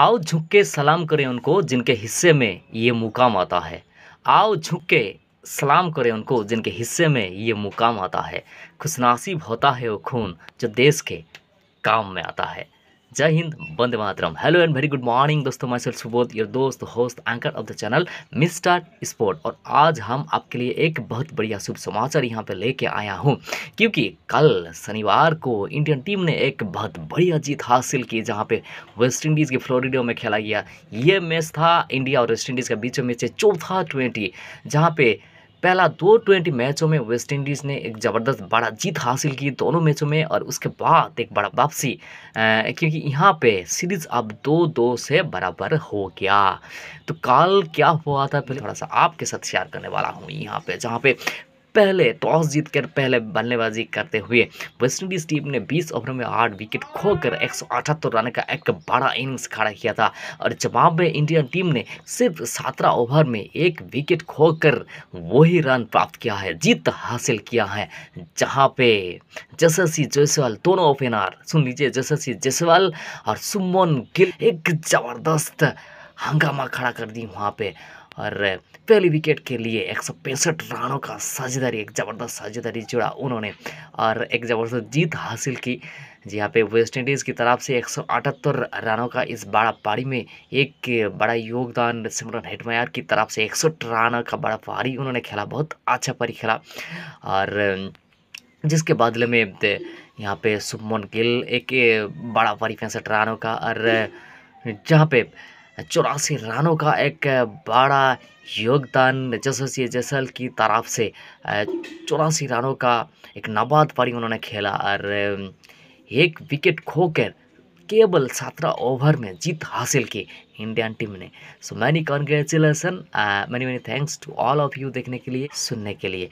आओ झुक के सलाम करें उनको जिनके हिस्से में ये मुकाम आता है आओ झुक के सलाम करें उनको जिनके हिस्से में ये मुकाम आता है खुशनासीब होता है वो खून जो देश के काम में आता है जय हिंद Vande Mataram hello and very good morning दोस्तों माई सेल सुबोध योर दोस्त host anchor of the channel mister sport और आज हम आपके लिए एक बहुत बढ़िया शुभ समाचार यहाँ पे लेके आया हूँ क्योंकि कल शनिवार को इंडियन टीम ने एक बहुत बढ़िया जीत हासिल की जहाँ पे वेस्ट इंडीज़ के फ्लोरिडो में खेला गया ये मैच था इंडिया और वेस्ट इंडीज़ के बीच मैच चौथा ट्वेंटी जहाँ पे पहला दो ट्वेंटी मैचों में वेस्ट इंडीज़ ने एक ज़बरदस्त बड़ा जीत हासिल की दोनों मैचों में और उसके बाद एक बड़ा वापसी क्योंकि यहाँ पे सीरीज़ अब दो दो से बराबर हो गया तो कल क्या हुआ था पहले थोड़ा सा आपके साथ शेयर करने वाला हूँ यहाँ पे जहाँ पे पहले टॉस जीतकर पहले बल्लेबाजी करते हुए वेस्टइंडीज टीम ने 20 ओवर में आठ विकेट खोकर एक रन का एक बड़ा इनिंग्स खड़ा किया था और जवाब में इंडियन टीम ने सिर्फ सत्रह ओवर में एक विकेट खोकर वही रन प्राप्त किया है जीत हासिल किया है जहां पे जसस्वी जयसवाल दोनों ओपनर सुन लीजिए जसस्वी जयसवाल और सुमन गिल एक जबरदस्त हंगामा खड़ा कर दी वहाँ पे और पहली विकेट के लिए एक रनों का साझेदारी एक ज़बरदस्त साझेदारी जुड़ा उन्होंने और एक ज़बरदस्त जीत हासिल की जी यहाँ पे वेस्ट इंडीज़ की तरफ से एक रनों का इस बड़ा पारी में एक बड़ा योगदान सिमरन हेटमयार की तरफ से एक रनों का बड़ा पारी उन्होंने खेला बहुत अच्छा पारी खेला और जिसके बदले में यहाँ पे सुमन गिल एक बड़ा पारी पैंसठ रनों का और जहाँ पे चौरासी रनों का एक बड़ा योगदान जसोसी जसल की तरफ से चौरासी रनों का एक नबाद पारी उन्होंने खेला और एक विकेट खोकर केवल सत्रह ओवर में जीत हासिल की इंडियन टीम ने so many congratulation many many thanks to all of you देखने के लिए सुनने के लिए